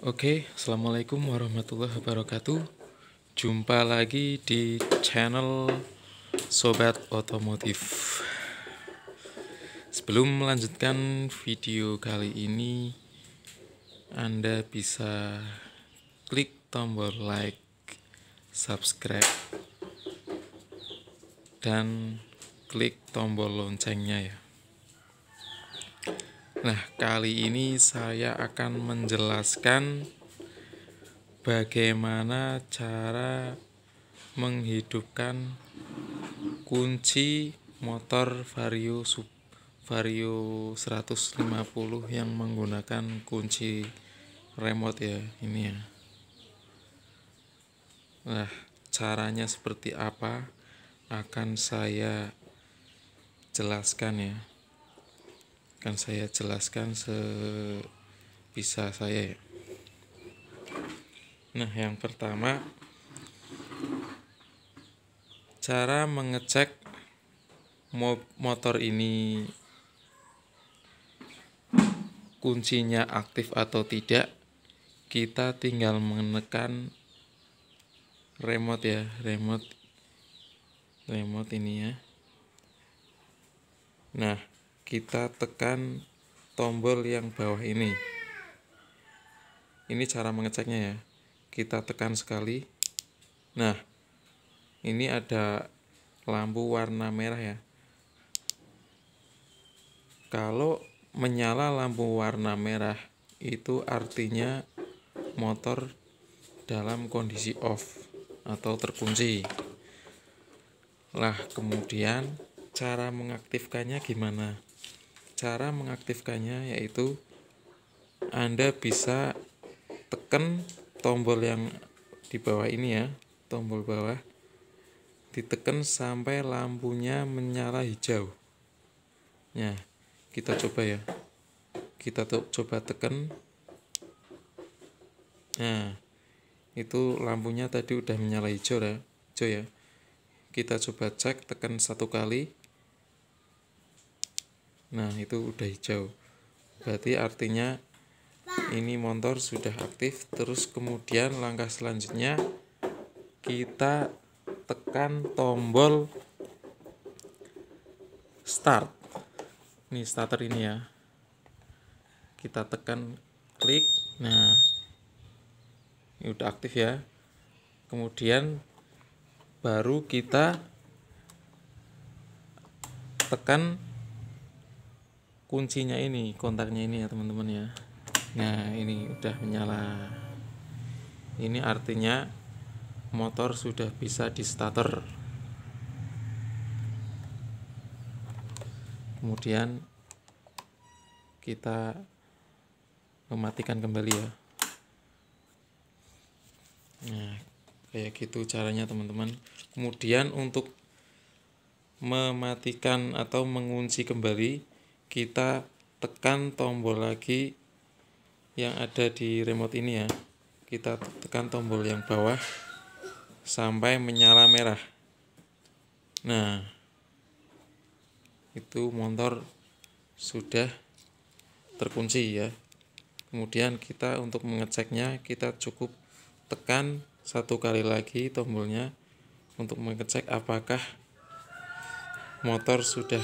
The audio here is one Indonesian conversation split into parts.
Oke, assalamualaikum warahmatullahi wabarakatuh. Jumpa lagi di channel Sobat Otomotif. Sebelum melanjutkan video kali ini, Anda bisa klik tombol like, subscribe, dan klik tombol loncengnya, ya. Nah, kali ini saya akan menjelaskan bagaimana cara menghidupkan kunci motor Vario Sub Vario 150 yang menggunakan kunci remote ya ini ya. Nah, caranya seperti apa akan saya jelaskan ya akan saya jelaskan sebisa saya ya. Nah, yang pertama cara mengecek motor ini kuncinya aktif atau tidak, kita tinggal menekan remote ya, remote remote ini ya. Nah, kita tekan tombol yang bawah ini ini cara mengeceknya ya kita tekan sekali nah ini ada lampu warna merah ya kalau menyala lampu warna merah itu artinya motor dalam kondisi off atau terkunci lah kemudian cara mengaktifkannya gimana cara mengaktifkannya yaitu Anda bisa tekan tombol yang di bawah ini ya, tombol bawah. Ditekan sampai lampunya menyala hijau. Nah, kita coba ya. Kita coba tekan. Nah, itu lampunya tadi udah menyala hijau ya. Hijau ya. Kita coba cek tekan satu kali. Nah, itu udah hijau. Berarti artinya ini motor sudah aktif. Terus kemudian langkah selanjutnya kita tekan tombol start. Ini starter ini ya. Kita tekan klik. Nah, ini udah aktif ya. Kemudian baru kita tekan kuncinya ini kontaknya ini ya teman-teman ya nah ini udah menyala ini artinya motor sudah bisa di starter kemudian kita mematikan kembali ya nah kayak gitu caranya teman-teman kemudian untuk mematikan atau mengunci kembali kita tekan tombol lagi yang ada di remote ini ya kita tekan tombol yang bawah sampai menyala merah nah itu motor sudah terkunci ya kemudian kita untuk mengeceknya kita cukup tekan satu kali lagi tombolnya untuk mengecek apakah motor sudah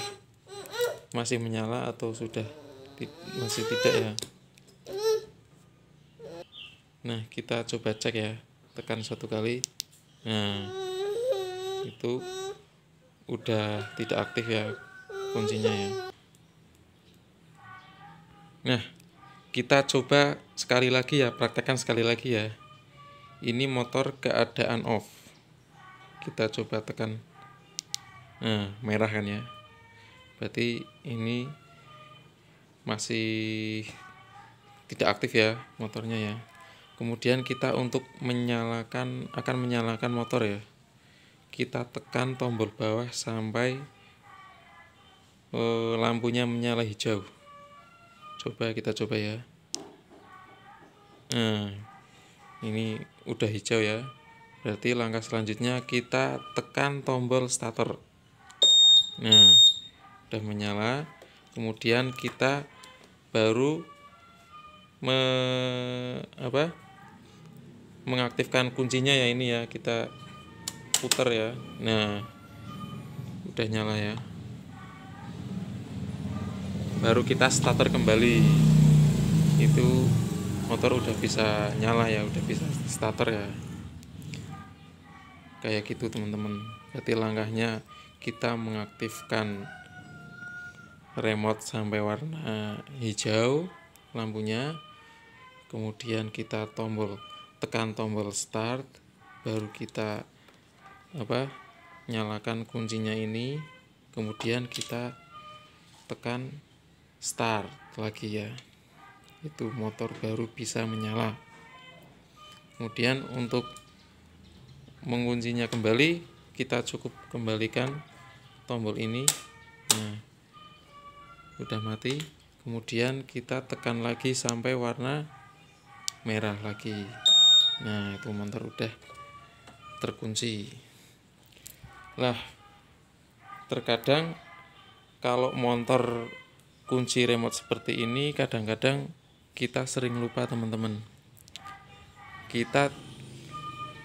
masih menyala atau sudah masih tidak ya nah kita coba cek ya tekan satu kali nah itu udah tidak aktif ya kuncinya ya nah kita coba sekali lagi ya praktekkan sekali lagi ya ini motor keadaan off kita coba tekan nah merah kan ya berarti ini masih tidak aktif ya motornya ya kemudian kita untuk menyalakan akan menyalakan motor ya kita tekan tombol bawah sampai eh, lampunya menyala hijau coba kita coba ya nah ini udah hijau ya berarti langkah selanjutnya kita tekan tombol starter nah sudah menyala kemudian kita baru me, apa mengaktifkan kuncinya ya ini ya kita putar ya nah udah nyala ya baru kita starter kembali itu motor udah bisa nyala ya udah bisa starter ya kayak gitu teman-teman berarti langkahnya kita mengaktifkan remote sampai warna hijau lampunya kemudian kita tombol tekan tombol start baru kita apa nyalakan kuncinya ini kemudian kita tekan start lagi ya itu motor baru bisa menyala kemudian untuk menguncinya kembali kita cukup kembalikan tombol ini nah udah mati kemudian kita tekan lagi sampai warna merah lagi nah itu motor udah terkunci lah terkadang kalau motor kunci remote seperti ini kadang-kadang kita sering lupa teman-teman kita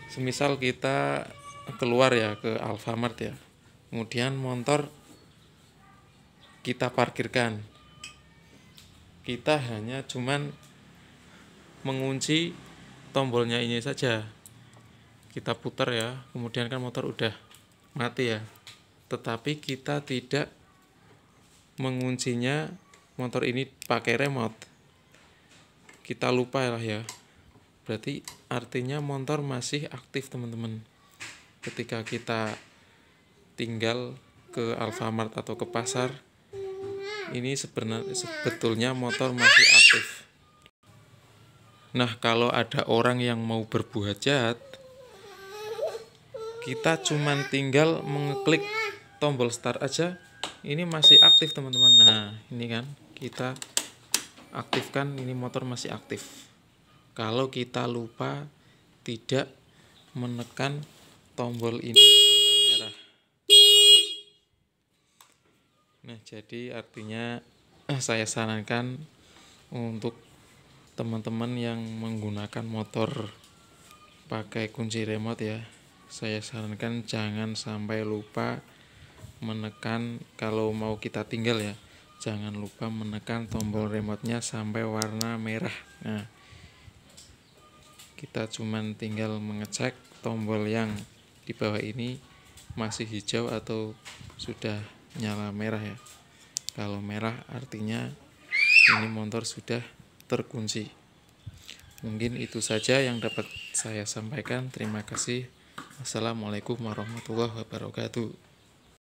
semisal kita keluar ya ke Alfamart ya kemudian motor kita parkirkan kita hanya cuman mengunci tombolnya ini saja kita putar ya kemudian kan motor udah mati ya tetapi kita tidak menguncinya motor ini pakai remote kita lupa lah ya berarti artinya motor masih aktif teman-teman ketika kita tinggal ke Alfamart atau ke pasar ini sebenarnya sebetulnya motor masih aktif. Nah, kalau ada orang yang mau berbuat jahat, kita cuman tinggal mengeklik tombol start aja. Ini masih aktif, teman-teman. Nah, ini kan kita aktifkan ini motor masih aktif. Kalau kita lupa tidak menekan tombol ini Nah, jadi artinya eh, saya sarankan untuk teman-teman yang menggunakan motor pakai kunci remote ya. Saya sarankan jangan sampai lupa menekan kalau mau kita tinggal ya. Jangan lupa menekan tombol remote-nya sampai warna merah. Nah, kita cuma tinggal mengecek tombol yang di bawah ini masih hijau atau sudah nyala merah ya kalau merah artinya ini motor sudah terkunci mungkin itu saja yang dapat saya sampaikan terima kasih Assalamualaikum warahmatullahi wabarakatuh